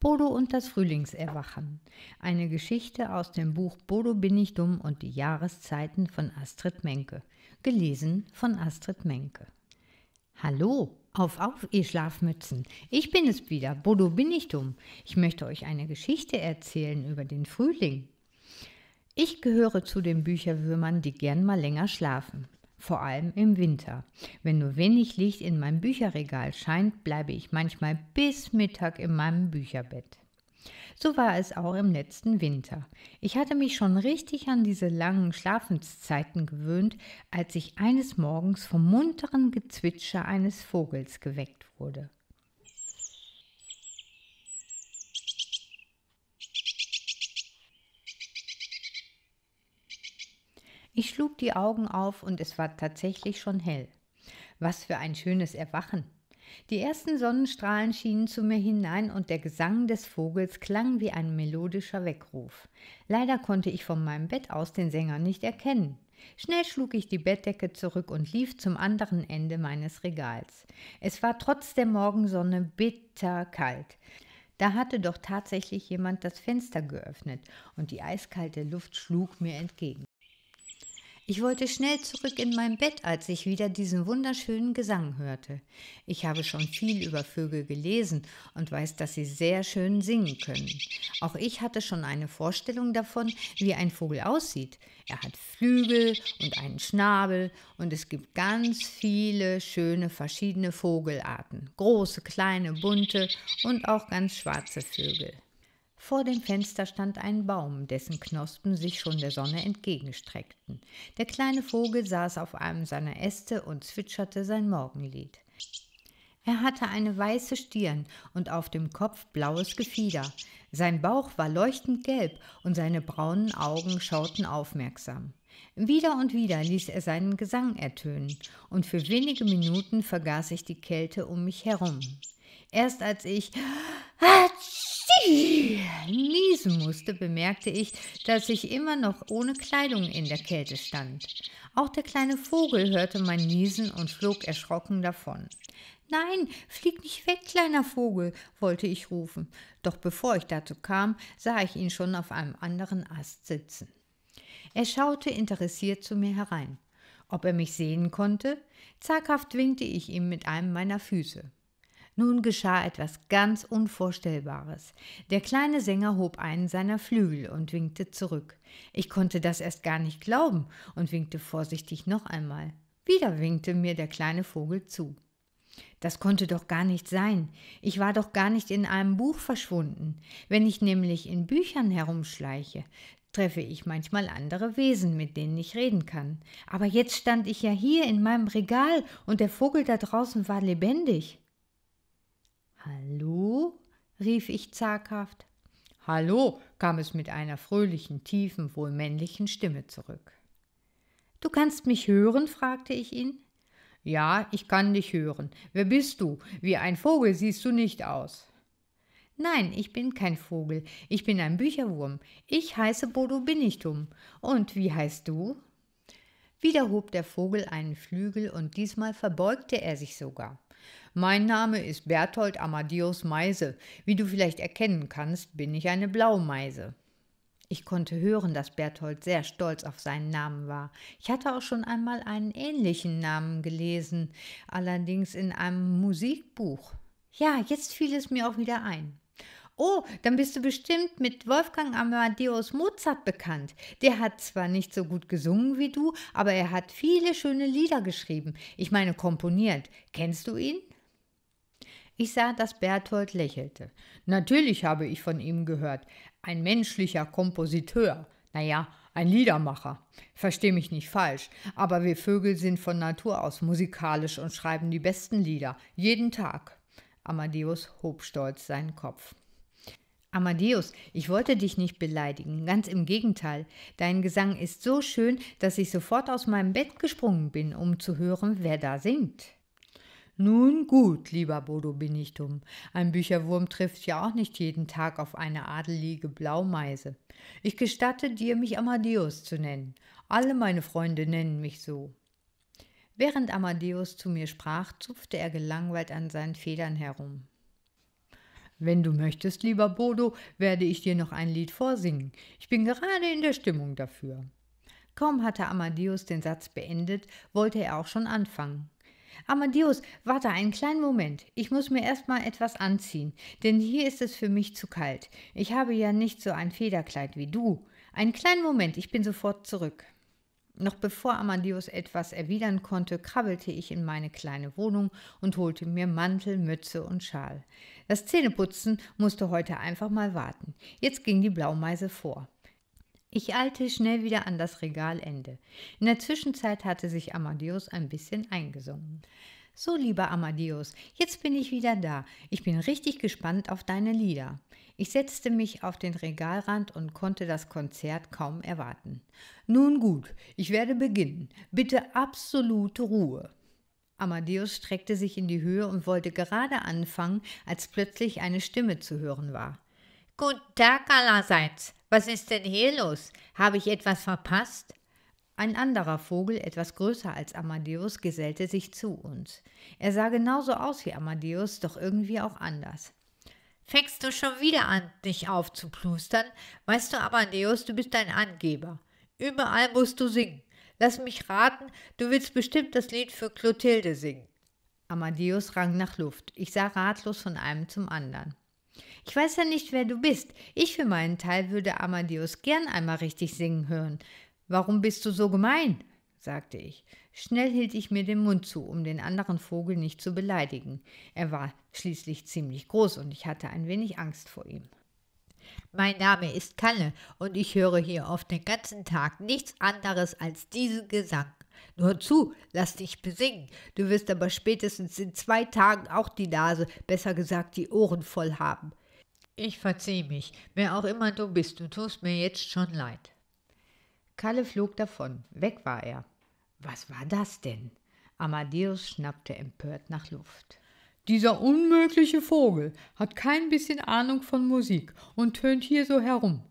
Bodo und das Frühlingserwachen. Eine Geschichte aus dem Buch Bodo bin ich dumm und die Jahreszeiten von Astrid Menke. Gelesen von Astrid Menke. Hallo, auf, auf, ihr Schlafmützen. Ich bin es wieder, Bodo bin ich dumm. Ich möchte euch eine Geschichte erzählen über den Frühling. Ich gehöre zu den Bücherwürmern, die gern mal länger schlafen vor allem im Winter. Wenn nur wenig Licht in meinem Bücherregal scheint, bleibe ich manchmal bis Mittag in meinem Bücherbett. So war es auch im letzten Winter. Ich hatte mich schon richtig an diese langen Schlafenszeiten gewöhnt, als ich eines Morgens vom munteren Gezwitscher eines Vogels geweckt wurde. Ich schlug die Augen auf und es war tatsächlich schon hell. Was für ein schönes Erwachen. Die ersten Sonnenstrahlen schienen zu mir hinein und der Gesang des Vogels klang wie ein melodischer Weckruf. Leider konnte ich von meinem Bett aus den Sänger nicht erkennen. Schnell schlug ich die Bettdecke zurück und lief zum anderen Ende meines Regals. Es war trotz der Morgensonne bitterkalt. Da hatte doch tatsächlich jemand das Fenster geöffnet und die eiskalte Luft schlug mir entgegen. Ich wollte schnell zurück in mein Bett, als ich wieder diesen wunderschönen Gesang hörte. Ich habe schon viel über Vögel gelesen und weiß, dass sie sehr schön singen können. Auch ich hatte schon eine Vorstellung davon, wie ein Vogel aussieht. Er hat Flügel und einen Schnabel und es gibt ganz viele schöne verschiedene Vogelarten. Große, kleine, bunte und auch ganz schwarze Vögel. Vor dem Fenster stand ein Baum, dessen Knospen sich schon der Sonne entgegenstreckten. Der kleine Vogel saß auf einem seiner Äste und zwitscherte sein Morgenlied. Er hatte eine weiße Stirn und auf dem Kopf blaues Gefieder. Sein Bauch war leuchtend gelb und seine braunen Augen schauten aufmerksam. Wieder und wieder ließ er seinen Gesang ertönen, und für wenige Minuten vergaß ich die Kälte um mich herum. Erst als ich ah, niesen musste, bemerkte ich, dass ich immer noch ohne Kleidung in der Kälte stand. Auch der kleine Vogel hörte mein Niesen und flog erschrocken davon. Nein, flieg nicht weg, kleiner Vogel, wollte ich rufen, doch bevor ich dazu kam, sah ich ihn schon auf einem anderen Ast sitzen. Er schaute interessiert zu mir herein. Ob er mich sehen konnte? Zaghaft winkte ich ihm mit einem meiner Füße. Nun geschah etwas ganz Unvorstellbares. Der kleine Sänger hob einen seiner Flügel und winkte zurück. Ich konnte das erst gar nicht glauben und winkte vorsichtig noch einmal. Wieder winkte mir der kleine Vogel zu. Das konnte doch gar nicht sein. Ich war doch gar nicht in einem Buch verschwunden. Wenn ich nämlich in Büchern herumschleiche, treffe ich manchmal andere Wesen, mit denen ich reden kann. Aber jetzt stand ich ja hier in meinem Regal und der Vogel da draußen war lebendig. Hallo? rief ich zaghaft. Hallo, kam es mit einer fröhlichen, tiefen, wohl männlichen Stimme zurück. Du kannst mich hören? fragte ich ihn. Ja, ich kann dich hören. Wer bist du? Wie ein Vogel siehst du nicht aus. Nein, ich bin kein Vogel. Ich bin ein Bücherwurm. Ich heiße Bodo Binichtum. Und wie heißt du? Wieder hob der Vogel einen Flügel und diesmal verbeugte er sich sogar. Mein Name ist Berthold Amadeus Meise. Wie du vielleicht erkennen kannst, bin ich eine Blaumeise. Ich konnte hören, dass Berthold sehr stolz auf seinen Namen war. Ich hatte auch schon einmal einen ähnlichen Namen gelesen, allerdings in einem Musikbuch. Ja, jetzt fiel es mir auch wieder ein. Oh, dann bist du bestimmt mit Wolfgang Amadeus Mozart bekannt. Der hat zwar nicht so gut gesungen wie du, aber er hat viele schöne Lieder geschrieben. Ich meine, komponiert. Kennst du ihn? Ich sah, dass Berthold lächelte. Natürlich habe ich von ihm gehört. Ein menschlicher Kompositeur. Naja, ein Liedermacher. Versteh mich nicht falsch, aber wir Vögel sind von Natur aus musikalisch und schreiben die besten Lieder. Jeden Tag. Amadeus hob stolz seinen Kopf. Amadeus, ich wollte dich nicht beleidigen, ganz im Gegenteil. Dein Gesang ist so schön, dass ich sofort aus meinem Bett gesprungen bin, um zu hören, wer da singt. Nun gut, lieber Bodo bin ich dumm. ein Bücherwurm trifft ja auch nicht jeden Tag auf eine adelige Blaumeise. Ich gestatte dir, mich Amadeus zu nennen. Alle meine Freunde nennen mich so. Während Amadeus zu mir sprach, zupfte er gelangweilt an seinen Federn herum. Wenn du möchtest, lieber Bodo, werde ich dir noch ein Lied vorsingen. Ich bin gerade in der Stimmung dafür. Kaum hatte Amadeus den Satz beendet, wollte er auch schon anfangen. Amadeus, warte einen kleinen Moment. Ich muss mir erst mal etwas anziehen, denn hier ist es für mich zu kalt. Ich habe ja nicht so ein Federkleid wie du. Einen kleinen Moment, ich bin sofort zurück. Noch bevor Amadeus etwas erwidern konnte, krabbelte ich in meine kleine Wohnung und holte mir Mantel, Mütze und Schal. Das Zähneputzen musste heute einfach mal warten. Jetzt ging die Blaumeise vor. Ich eilte schnell wieder an das Regalende. In der Zwischenzeit hatte sich Amadeus ein bisschen eingesungen. So, lieber Amadeus, jetzt bin ich wieder da. Ich bin richtig gespannt auf deine Lieder. Ich setzte mich auf den Regalrand und konnte das Konzert kaum erwarten. Nun gut, ich werde beginnen. Bitte absolute Ruhe. Amadeus streckte sich in die Höhe und wollte gerade anfangen, als plötzlich eine Stimme zu hören war. Guten Tag allerseits. Was ist denn hier los? Habe ich etwas verpasst? Ein anderer Vogel, etwas größer als Amadeus, gesellte sich zu uns. Er sah genauso aus wie Amadeus, doch irgendwie auch anders. Fängst du schon wieder an, dich aufzuplustern? Weißt du, Amadeus, du bist ein Angeber. Überall musst du singen. Lass mich raten, du willst bestimmt das Lied für Clotilde singen. Amadeus rang nach Luft. Ich sah ratlos von einem zum anderen. Ich weiß ja nicht, wer du bist. Ich für meinen Teil würde Amadeus gern einmal richtig singen hören. Warum bist du so gemein? sagte ich. Schnell hielt ich mir den Mund zu, um den anderen Vogel nicht zu beleidigen. Er war schließlich ziemlich groß und ich hatte ein wenig Angst vor ihm. Mein Name ist Kalle und ich höre hier oft den ganzen Tag nichts anderes als diesen Gesang. Nur zu, lass dich besingen. Du wirst aber spätestens in zwei Tagen auch die Nase, besser gesagt die Ohren voll haben. Ich verzieh mich, wer auch immer du bist, du tust mir jetzt schon leid. Kalle flog davon, weg war er. Was war das denn? Amadeus schnappte empört nach Luft. Dieser unmögliche Vogel hat kein bisschen Ahnung von Musik und tönt hier so herum.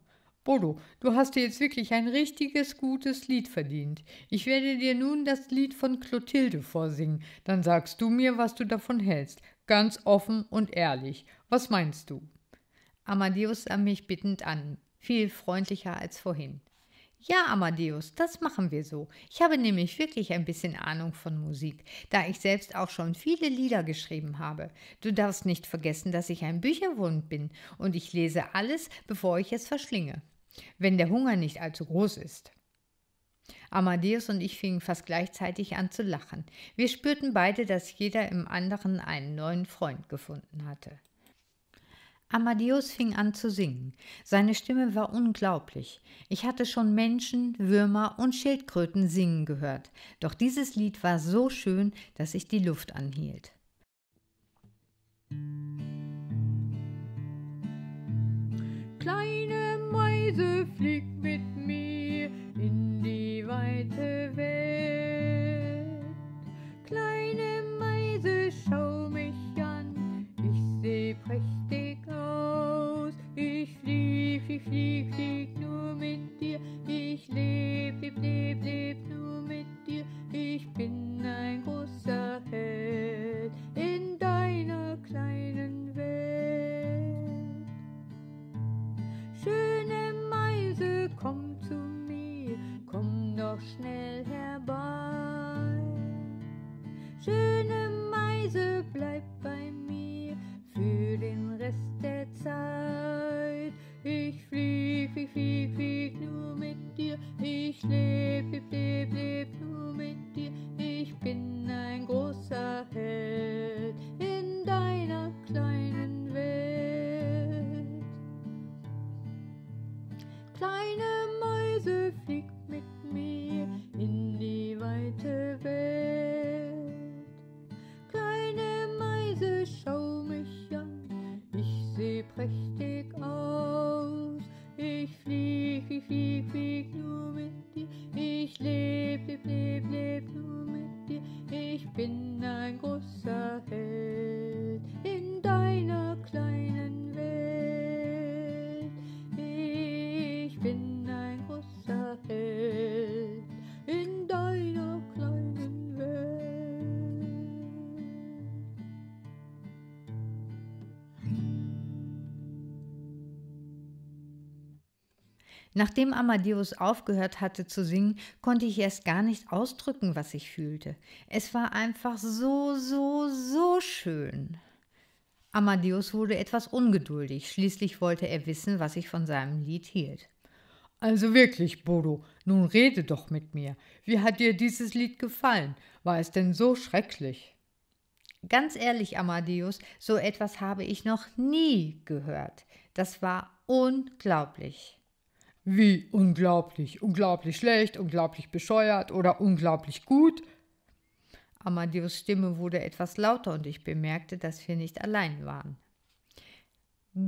Bodo, du hast dir jetzt wirklich ein richtiges gutes Lied verdient. Ich werde dir nun das Lied von Clotilde vorsingen, dann sagst du mir, was du davon hältst, ganz offen und ehrlich. Was meinst du? Amadeus sah mich bittend an, viel freundlicher als vorhin. Ja, Amadeus, das machen wir so. Ich habe nämlich wirklich ein bisschen Ahnung von Musik, da ich selbst auch schon viele Lieder geschrieben habe. Du darfst nicht vergessen, dass ich ein Bücherwund bin und ich lese alles, bevor ich es verschlinge. Wenn der Hunger nicht allzu groß ist. Amadeus und ich fingen fast gleichzeitig an zu lachen. Wir spürten beide, dass jeder im anderen einen neuen Freund gefunden hatte. Amadeus fing an zu singen. Seine Stimme war unglaublich. Ich hatte schon Menschen, Würmer und Schildkröten singen gehört, doch dieses Lied war so schön, dass ich die Luft anhielt. Kleine Mäuse, flieg mit mir in die weite Welt. ich flieg, flieg nur mit dir. Ich leb, leb, leb, leb nur mit dir. Ich bin ein großer Held in deiner kleinen Welt. Schöne Meise, komm zu mir, komm doch schnell herbei. Schöne Meise, bleib bei Nachdem Amadeus aufgehört hatte zu singen, konnte ich erst gar nicht ausdrücken, was ich fühlte. Es war einfach so, so, so schön. Amadeus wurde etwas ungeduldig, schließlich wollte er wissen, was ich von seinem Lied hielt. Also wirklich, Bodo, nun rede doch mit mir. Wie hat dir dieses Lied gefallen? War es denn so schrecklich? Ganz ehrlich, Amadeus, so etwas habe ich noch nie gehört. Das war unglaublich wie unglaublich, unglaublich schlecht, unglaublich bescheuert oder unglaublich gut. Amadeus Stimme wurde etwas lauter und ich bemerkte, dass wir nicht allein waren.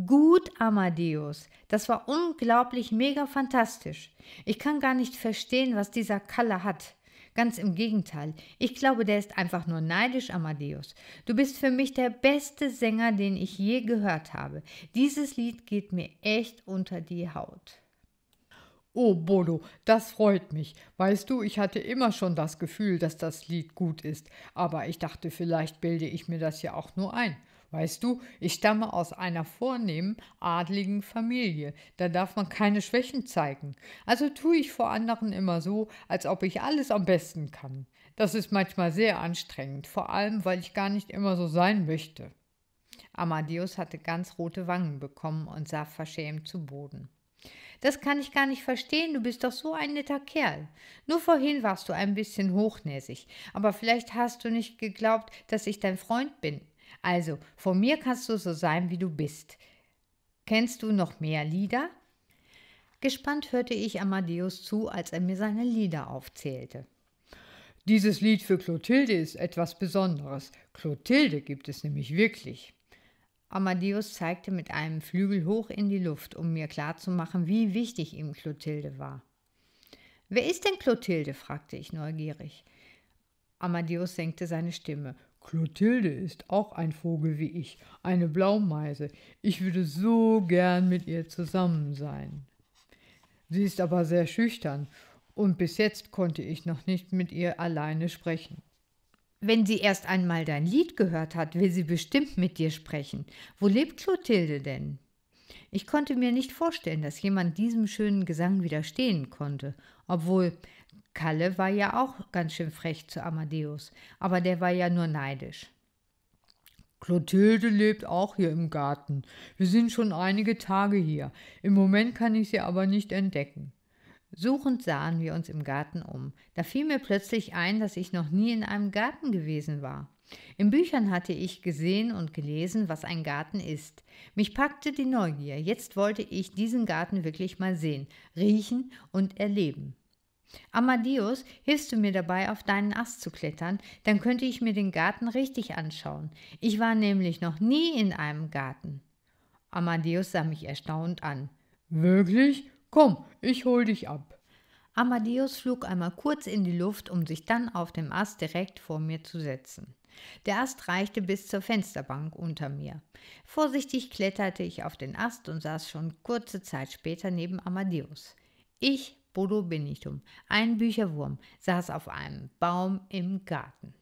Gut, Amadeus. Das war unglaublich mega fantastisch. Ich kann gar nicht verstehen, was dieser Kalle hat. Ganz im Gegenteil. Ich glaube, der ist einfach nur neidisch, Amadeus. Du bist für mich der beste Sänger, den ich je gehört habe. Dieses Lied geht mir echt unter die Haut. Oh, Bodo, das freut mich. Weißt du, ich hatte immer schon das Gefühl, dass das Lied gut ist, aber ich dachte, vielleicht bilde ich mir das ja auch nur ein. Weißt du, ich stamme aus einer vornehmen, adligen Familie. Da darf man keine Schwächen zeigen. Also tue ich vor anderen immer so, als ob ich alles am besten kann. Das ist manchmal sehr anstrengend, vor allem weil ich gar nicht immer so sein möchte. Amadeus hatte ganz rote Wangen bekommen und sah verschämt zu Boden. Das kann ich gar nicht verstehen, du bist doch so ein netter Kerl. Nur vorhin warst du ein bisschen hochnäsig, aber vielleicht hast du nicht geglaubt, dass ich dein Freund bin. Also, von mir kannst du so sein, wie du bist. Kennst du noch mehr Lieder? Gespannt hörte ich Amadeus zu, als er mir seine Lieder aufzählte. Dieses Lied für Clotilde ist etwas Besonderes. Clotilde gibt es nämlich wirklich. Amadeus zeigte mit einem Flügel hoch in die Luft, um mir klarzumachen, wie wichtig ihm Clotilde war. Wer ist denn Clotilde? fragte ich neugierig. Amadeus senkte seine Stimme. Clotilde ist auch ein Vogel wie ich, eine Blaumeise. Ich würde so gern mit ihr zusammen sein. Sie ist aber sehr schüchtern, und bis jetzt konnte ich noch nicht mit ihr alleine sprechen. Wenn sie erst einmal dein Lied gehört hat, will sie bestimmt mit dir sprechen. Wo lebt Clotilde denn? Ich konnte mir nicht vorstellen, dass jemand diesem schönen Gesang widerstehen konnte, obwohl Kalle war ja auch ganz schön frech zu Amadeus, aber der war ja nur neidisch. Clotilde lebt auch hier im Garten. Wir sind schon einige Tage hier. Im Moment kann ich sie aber nicht entdecken. Suchend sahen wir uns im Garten um. Da fiel mir plötzlich ein, dass ich noch nie in einem Garten gewesen war. In Büchern hatte ich gesehen und gelesen, was ein Garten ist. Mich packte die Neugier. Jetzt wollte ich diesen Garten wirklich mal sehen, riechen und erleben. Amadeus, hilfst du mir dabei, auf deinen Ast zu klettern, dann könnte ich mir den Garten richtig anschauen. Ich war nämlich noch nie in einem Garten. Amadeus sah mich erstaunt an. Wirklich? Komm, ich hol dich ab. Amadeus flog einmal kurz in die Luft, um sich dann auf dem Ast direkt vor mir zu setzen. Der Ast reichte bis zur Fensterbank unter mir. Vorsichtig kletterte ich auf den Ast und saß schon kurze Zeit später neben Amadeus. Ich, Bodo Benitum, ein Bücherwurm, saß auf einem Baum im Garten.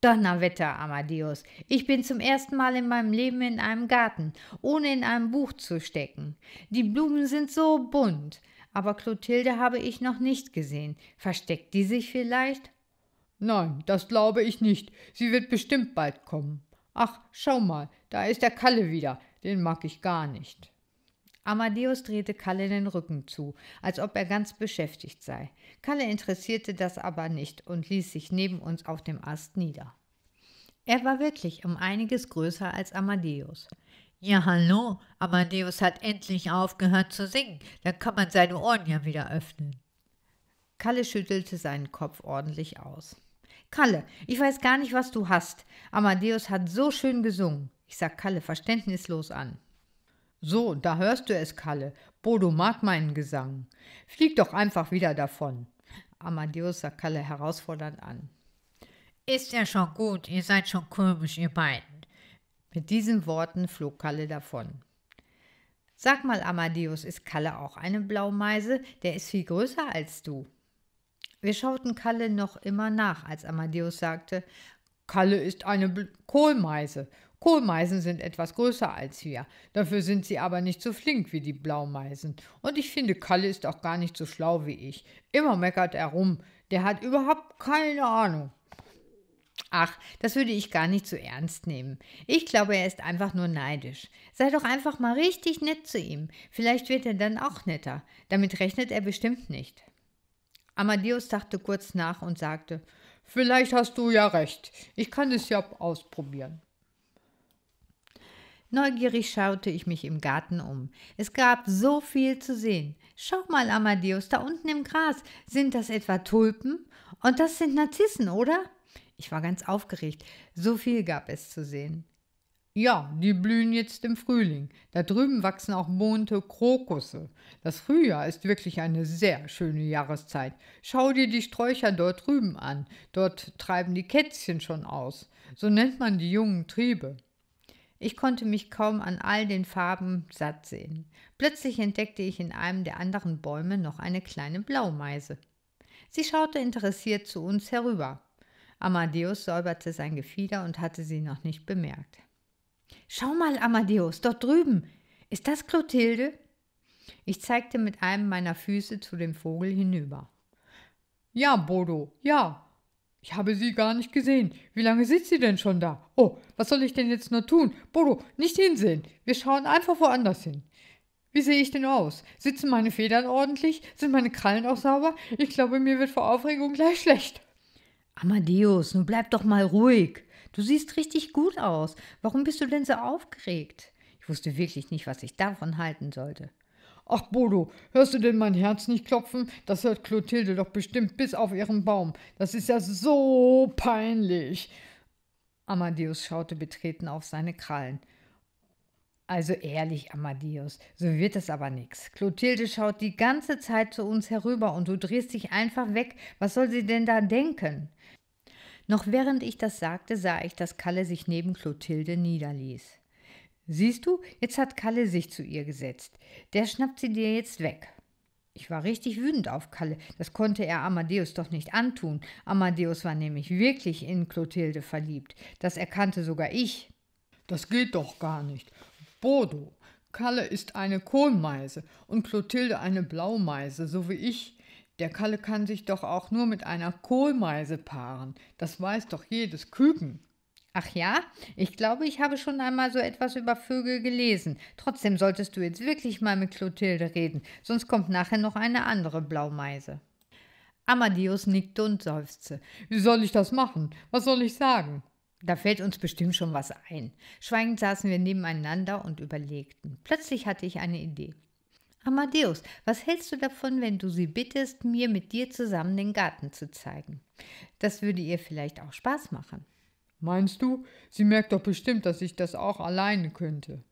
Donnerwetter, Amadeus. Ich bin zum ersten Mal in meinem Leben in einem Garten, ohne in einem Buch zu stecken. Die Blumen sind so bunt. Aber Clotilde habe ich noch nicht gesehen. Versteckt die sich vielleicht? Nein, das glaube ich nicht. Sie wird bestimmt bald kommen. Ach, schau mal, da ist der Kalle wieder. Den mag ich gar nicht. Amadeus drehte Kalle den Rücken zu, als ob er ganz beschäftigt sei. Kalle interessierte das aber nicht und ließ sich neben uns auf dem Ast nieder. Er war wirklich um einiges größer als Amadeus. Ja, hallo, Amadeus hat endlich aufgehört zu singen. Dann kann man seine Ohren ja wieder öffnen. Kalle schüttelte seinen Kopf ordentlich aus. Kalle, ich weiß gar nicht, was du hast. Amadeus hat so schön gesungen. Ich sah Kalle verständnislos an. So, da hörst du es, Kalle. Bodo mag meinen Gesang. Flieg doch einfach wieder davon. Amadeus sah Kalle herausfordernd an. Ist ja schon gut, ihr seid schon komisch, ihr beiden. Mit diesen Worten flog Kalle davon. Sag mal, Amadeus, ist Kalle auch eine Blaumeise? Der ist viel größer als du. Wir schauten Kalle noch immer nach, als Amadeus sagte, Kalle ist eine Bl Kohlmeise Kohlmeisen sind etwas größer als wir, dafür sind sie aber nicht so flink wie die Blaumeisen. Und ich finde, Kalle ist auch gar nicht so schlau wie ich. Immer meckert er rum, der hat überhaupt keine Ahnung. Ach, das würde ich gar nicht so ernst nehmen. Ich glaube, er ist einfach nur neidisch. Sei doch einfach mal richtig nett zu ihm. Vielleicht wird er dann auch netter. Damit rechnet er bestimmt nicht. Amadeus dachte kurz nach und sagte, Vielleicht hast du ja recht. Ich kann es ja ausprobieren. Neugierig schaute ich mich im Garten um. Es gab so viel zu sehen. Schau mal, Amadeus, da unten im Gras. Sind das etwa Tulpen? Und das sind Narzissen, oder? Ich war ganz aufgeregt. So viel gab es zu sehen. Ja, die blühen jetzt im Frühling. Da drüben wachsen auch bunte Krokusse. Das Frühjahr ist wirklich eine sehr schöne Jahreszeit. Schau dir die Sträucher dort drüben an. Dort treiben die Kätzchen schon aus. So nennt man die jungen Triebe. Ich konnte mich kaum an all den Farben satt sehen. Plötzlich entdeckte ich in einem der anderen Bäume noch eine kleine Blaumeise. Sie schaute interessiert zu uns herüber. Amadeus säuberte sein Gefieder und hatte sie noch nicht bemerkt. Schau mal, Amadeus, dort drüben. Ist das Clotilde? Ich zeigte mit einem meiner Füße zu dem Vogel hinüber. Ja, Bodo, ja, ich habe sie gar nicht gesehen. Wie lange sitzt sie denn schon da? Oh, was soll ich denn jetzt nur tun? Bodo, nicht hinsehen. Wir schauen einfach woanders hin. Wie sehe ich denn aus? Sitzen meine Federn ordentlich? Sind meine Krallen auch sauber? Ich glaube, mir wird vor Aufregung gleich schlecht. Amadeus, nun bleib doch mal ruhig. Du siehst richtig gut aus. Warum bist du denn so aufgeregt? Ich wusste wirklich nicht, was ich davon halten sollte. Ach, Bodo, hörst du denn mein Herz nicht klopfen? Das hört Clotilde doch bestimmt bis auf ihren Baum. Das ist ja so peinlich. Amadeus schaute betreten auf seine Krallen. Also ehrlich, Amadeus, so wird es aber nichts. Clotilde schaut die ganze Zeit zu uns herüber und du drehst dich einfach weg. Was soll sie denn da denken? Noch während ich das sagte, sah ich, dass Kalle sich neben Clotilde niederließ. Siehst du, jetzt hat Kalle sich zu ihr gesetzt. Der schnappt sie dir jetzt weg. Ich war richtig wütend auf Kalle. Das konnte er Amadeus doch nicht antun. Amadeus war nämlich wirklich in Clotilde verliebt. Das erkannte sogar ich. Das geht doch gar nicht. Bodo, Kalle ist eine Kohlmeise und Clotilde eine Blaumeise, so wie ich. Der Kalle kann sich doch auch nur mit einer Kohlmeise paaren. Das weiß doch jedes Küken. Ach ja, ich glaube, ich habe schon einmal so etwas über Vögel gelesen. Trotzdem solltest du jetzt wirklich mal mit Clotilde reden, sonst kommt nachher noch eine andere Blaumeise. Amadeus nickte und seufzte. Wie soll ich das machen? Was soll ich sagen? Da fällt uns bestimmt schon was ein. Schweigend saßen wir nebeneinander und überlegten. Plötzlich hatte ich eine Idee. Amadeus, was hältst du davon, wenn du sie bittest, mir mit dir zusammen den Garten zu zeigen? Das würde ihr vielleicht auch Spaß machen. Meinst du? Sie merkt doch bestimmt, dass ich das auch alleine könnte.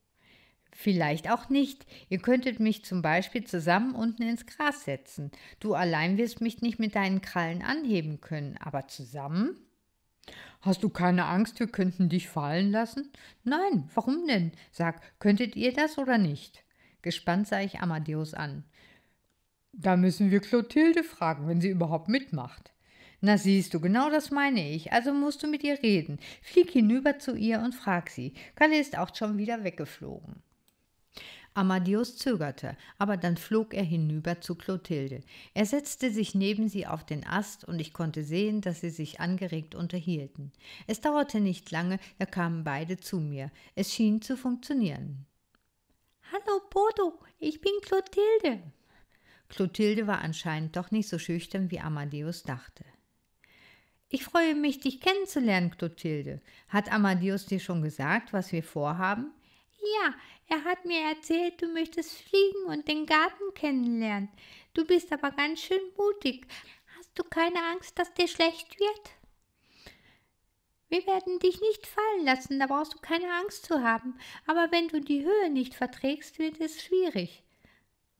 Vielleicht auch nicht. Ihr könntet mich zum Beispiel zusammen unten ins Gras setzen. Du allein wirst mich nicht mit deinen Krallen anheben können, aber zusammen? Hast du keine Angst, wir könnten dich fallen lassen? Nein, warum denn? Sag, könntet ihr das oder nicht? Gespannt sah ich Amadeus an. Da müssen wir Clotilde fragen, wenn sie überhaupt mitmacht. Na siehst du, genau das meine ich. Also musst du mit ihr reden. Flieg hinüber zu ihr und frag sie. Kalle ist auch schon wieder weggeflogen. Amadeus zögerte, aber dann flog er hinüber zu Clotilde. Er setzte sich neben sie auf den Ast und ich konnte sehen, dass sie sich angeregt unterhielten. Es dauerte nicht lange, da kamen beide zu mir. Es schien zu funktionieren. Hallo Bodo, ich bin Clotilde. Clotilde war anscheinend doch nicht so schüchtern, wie Amadeus dachte. Ich freue mich, dich kennenzulernen, Clotilde. Hat Amadeus dir schon gesagt, was wir vorhaben? Ja, er hat mir erzählt, du möchtest fliegen und den Garten kennenlernen. Du bist aber ganz schön mutig. Hast du keine Angst, dass dir schlecht wird? Wir werden dich nicht fallen lassen, da brauchst du keine Angst zu haben. Aber wenn du die Höhe nicht verträgst, wird es schwierig.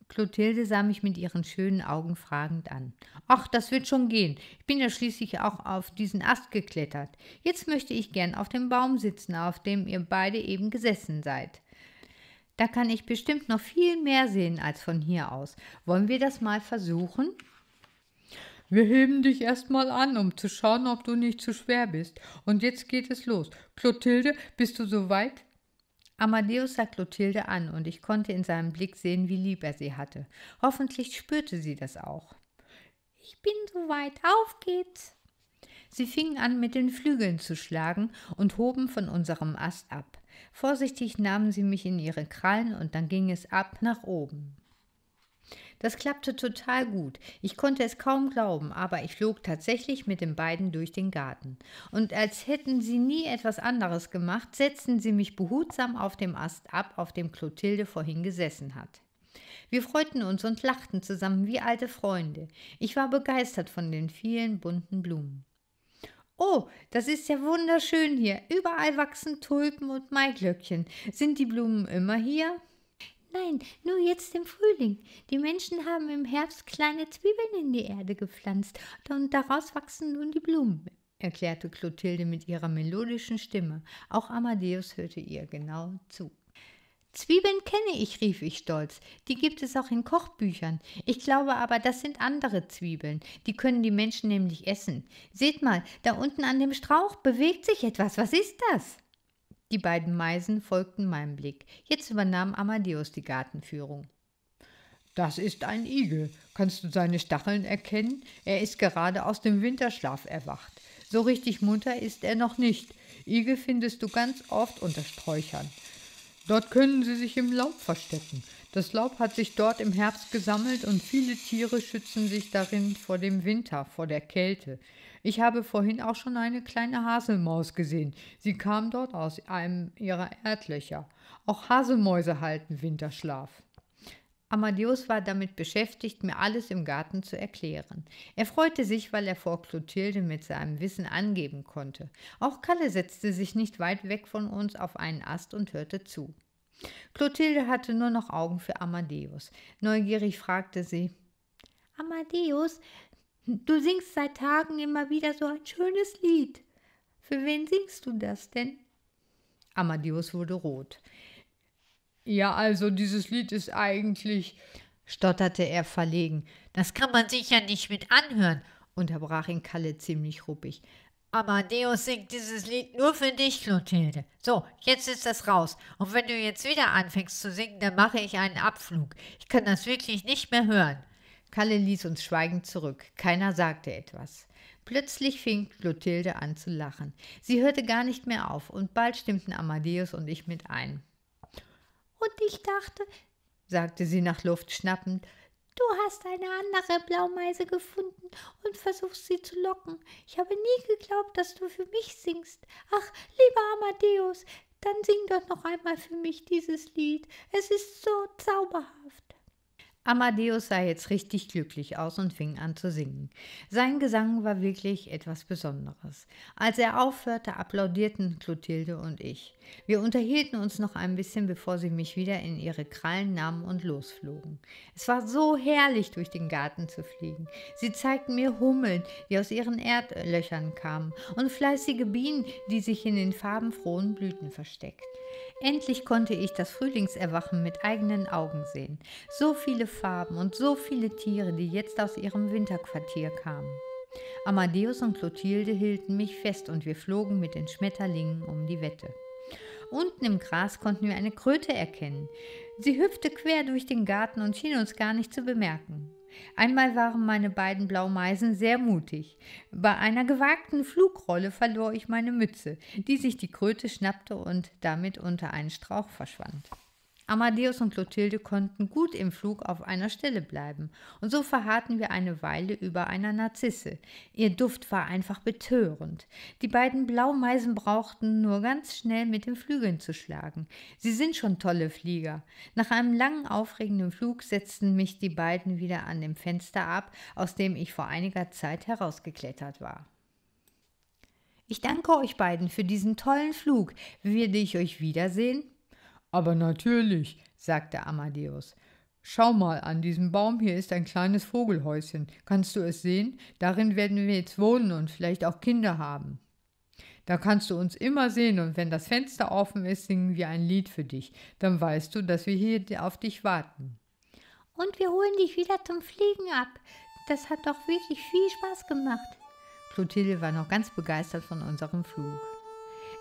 Clotilde sah mich mit ihren schönen Augen fragend an. Ach, das wird schon gehen. Ich bin ja schließlich auch auf diesen Ast geklettert. Jetzt möchte ich gern auf dem Baum sitzen, auf dem ihr beide eben gesessen seid. Da kann ich bestimmt noch viel mehr sehen als von hier aus. Wollen wir das mal versuchen? Wir heben dich erstmal an, um zu schauen, ob du nicht zu schwer bist. Und jetzt geht es los. Clotilde, bist du soweit? Amadeus sah Clotilde an, und ich konnte in seinem Blick sehen, wie lieb er sie hatte. Hoffentlich spürte sie das auch. Ich bin so weit, auf geht's. Sie fingen an, mit den Flügeln zu schlagen und hoben von unserem Ast ab. Vorsichtig nahmen sie mich in ihre Krallen, und dann ging es ab nach oben. Das klappte total gut. Ich konnte es kaum glauben, aber ich flog tatsächlich mit den beiden durch den Garten. Und als hätten sie nie etwas anderes gemacht, setzten sie mich behutsam auf dem Ast ab, auf dem Clotilde vorhin gesessen hat. Wir freuten uns und lachten zusammen wie alte Freunde. Ich war begeistert von den vielen bunten Blumen. Oh, das ist ja wunderschön hier. Überall wachsen Tulpen und Maiglöckchen. Sind die Blumen immer hier? Nein, nur jetzt im Frühling. Die Menschen haben im Herbst kleine Zwiebeln in die Erde gepflanzt und daraus wachsen nun die Blumen, erklärte Clotilde mit ihrer melodischen Stimme. Auch Amadeus hörte ihr genau zu. Zwiebeln kenne ich, rief ich stolz. Die gibt es auch in Kochbüchern. Ich glaube aber, das sind andere Zwiebeln. Die können die Menschen nämlich essen. Seht mal, da unten an dem Strauch bewegt sich etwas. Was ist das? Die beiden Meisen folgten meinem Blick. Jetzt übernahm Amadeus die Gartenführung. Das ist ein Igel. Kannst du seine Stacheln erkennen? Er ist gerade aus dem Winterschlaf erwacht. So richtig munter ist er noch nicht. Igel findest du ganz oft unter Sträuchern. Dort können sie sich im Laub verstecken. Das Laub hat sich dort im Herbst gesammelt und viele Tiere schützen sich darin vor dem Winter, vor der Kälte. Ich habe vorhin auch schon eine kleine Haselmaus gesehen. Sie kam dort aus einem ihrer Erdlöcher. Auch Haselmäuse halten Winterschlaf. Amadeus war damit beschäftigt, mir alles im Garten zu erklären. Er freute sich, weil er vor Clotilde mit seinem Wissen angeben konnte. Auch Kalle setzte sich nicht weit weg von uns auf einen Ast und hörte zu. Clotilde hatte nur noch Augen für Amadeus. Neugierig fragte sie: Amadeus, du singst seit Tagen immer wieder so ein schönes Lied. Für wen singst du das denn? Amadeus wurde rot. Ja, also dieses Lied ist eigentlich, stotterte er verlegen. Das kann man sicher nicht mit anhören, unterbrach ihn Kalle ziemlich ruppig. Amadeus singt dieses Lied nur für dich, Clotilde. So, jetzt ist das raus. Und wenn du jetzt wieder anfängst zu singen, dann mache ich einen Abflug. Ich kann das wirklich nicht mehr hören. Kalle ließ uns schweigend zurück. Keiner sagte etwas. Plötzlich fing Clotilde an zu lachen. Sie hörte gar nicht mehr auf und bald stimmten Amadeus und ich mit ein. Und ich dachte, sagte sie nach Luft schnappend, Du hast eine andere Blaumeise gefunden und versuchst sie zu locken. Ich habe nie geglaubt, dass du für mich singst. Ach, lieber Amadeus, dann sing doch noch einmal für mich dieses Lied. Es ist so zauberhaft. Amadeus sah jetzt richtig glücklich aus und fing an zu singen. Sein Gesang war wirklich etwas Besonderes. Als er aufhörte, applaudierten Clotilde und ich. Wir unterhielten uns noch ein bisschen, bevor sie mich wieder in ihre Krallen nahmen und losflogen. Es war so herrlich, durch den Garten zu fliegen. Sie zeigten mir Hummeln, die aus ihren Erdlöchern kamen, und fleißige Bienen, die sich in den farbenfrohen Blüten versteckten. Endlich konnte ich das Frühlingserwachen mit eigenen Augen sehen. So viele Farben und so viele Tiere, die jetzt aus ihrem Winterquartier kamen. Amadeus und Clotilde hielten mich fest und wir flogen mit den Schmetterlingen um die Wette. Unten im Gras konnten wir eine Kröte erkennen. Sie hüpfte quer durch den Garten und schien uns gar nicht zu bemerken. Einmal waren meine beiden Blaumeisen sehr mutig. Bei einer gewagten Flugrolle verlor ich meine Mütze, die sich die Kröte schnappte und damit unter einen Strauch verschwand. Amadeus und Clotilde konnten gut im Flug auf einer Stelle bleiben, und so verharrten wir eine Weile über einer Narzisse. Ihr Duft war einfach betörend. Die beiden Blaumeisen brauchten nur ganz schnell mit den Flügeln zu schlagen. Sie sind schon tolle Flieger. Nach einem langen, aufregenden Flug setzten mich die beiden wieder an dem Fenster ab, aus dem ich vor einiger Zeit herausgeklettert war. Ich danke euch beiden für diesen tollen Flug. Werde ich euch wiedersehen? Aber natürlich, sagte Amadeus. Schau mal an diesem Baum, hier ist ein kleines Vogelhäuschen. Kannst du es sehen? Darin werden wir jetzt wohnen und vielleicht auch Kinder haben. Da kannst du uns immer sehen und wenn das Fenster offen ist, singen wir ein Lied für dich. Dann weißt du, dass wir hier auf dich warten. Und wir holen dich wieder zum Fliegen ab. Das hat doch wirklich viel Spaß gemacht. Clotilde war noch ganz begeistert von unserem Flug.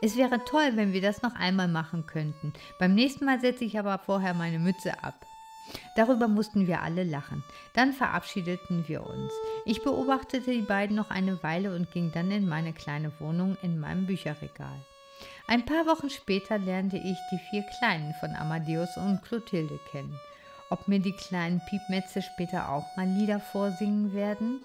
Es wäre toll, wenn wir das noch einmal machen könnten. Beim nächsten Mal setze ich aber vorher meine Mütze ab. Darüber mussten wir alle lachen. Dann verabschiedeten wir uns. Ich beobachtete die beiden noch eine Weile und ging dann in meine kleine Wohnung in meinem Bücherregal. Ein paar Wochen später lernte ich die vier Kleinen von Amadeus und Clotilde kennen. Ob mir die kleinen Piepmetze später auch mal Lieder vorsingen werden?